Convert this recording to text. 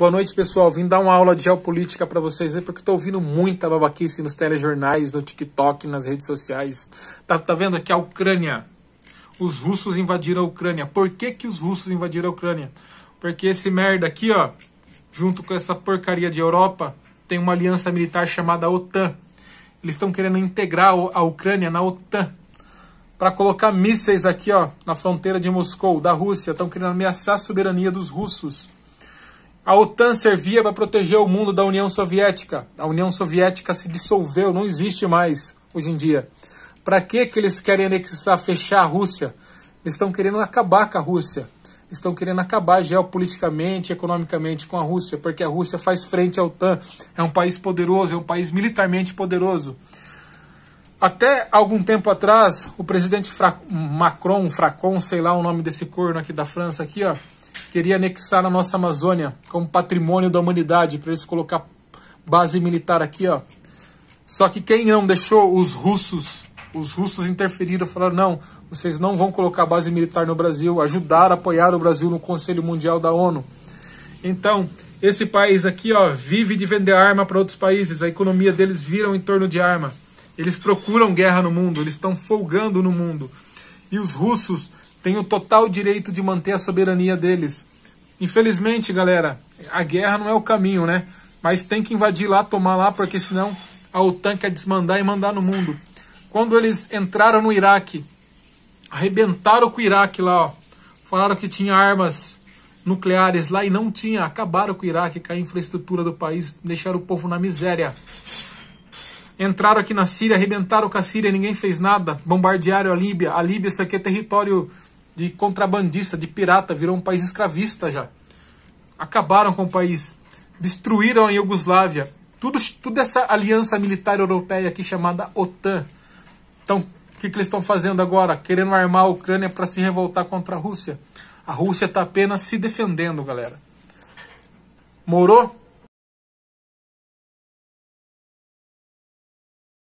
Boa noite, pessoal. Vim dar uma aula de geopolítica para vocês porque estou ouvindo muita babaquice nos telejornais, no TikTok, nas redes sociais. Tá, tá vendo aqui a Ucrânia? Os russos invadiram a Ucrânia. Por que, que os russos invadiram a Ucrânia? Porque esse merda aqui, ó, junto com essa porcaria de Europa, tem uma aliança militar chamada OTAN. Eles estão querendo integrar a Ucrânia na OTAN para colocar mísseis aqui, ó, na fronteira de Moscou, da Rússia. Estão querendo ameaçar a soberania dos russos. A OTAN servia para proteger o mundo da União Soviética. A União Soviética se dissolveu, não existe mais hoje em dia. Para que que eles querem anexar, fechar a Rússia? Eles estão querendo acabar com a Rússia. Estão querendo acabar geopoliticamente, economicamente com a Rússia, porque a Rússia faz frente à OTAN. É um país poderoso, é um país militarmente poderoso. Até algum tempo atrás, o presidente Fra Macron, Fracon, sei lá o nome desse corno aqui da França aqui, ó, queria anexar a nossa Amazônia como patrimônio da humanidade, para eles colocar base militar aqui, ó. Só que quem não deixou os russos, os russos interferiram, falaram: não, vocês não vão colocar base militar no Brasil, ajudar, apoiar o Brasil no Conselho Mundial da ONU. Então, esse país aqui, ó, vive de vender arma para outros países, a economia deles vira em torno de arma. Eles procuram guerra no mundo, eles estão folgando no mundo. E os russos têm o total direito de manter a soberania deles. Infelizmente, galera, a guerra não é o caminho, né? Mas tem que invadir lá, tomar lá, porque senão a OTAN quer desmandar e mandar no mundo. Quando eles entraram no Iraque, arrebentaram com o Iraque lá, ó. Falaram que tinha armas nucleares lá e não tinha. Acabaram com o Iraque, caiu a infraestrutura do país, deixaram o povo na miséria. Entraram aqui na Síria, arrebentaram com a Síria, ninguém fez nada. Bombardearam a Líbia. A Líbia, isso aqui é território de contrabandista, de pirata, virou um país escravista já. Acabaram com o país, destruíram a Iugoslávia. Tudo, toda essa aliança militar europeia aqui chamada OTAN. Então, o que, que eles estão fazendo agora? Querendo armar a Ucrânia para se revoltar contra a Rússia. A Rússia está apenas se defendendo, galera. Morou?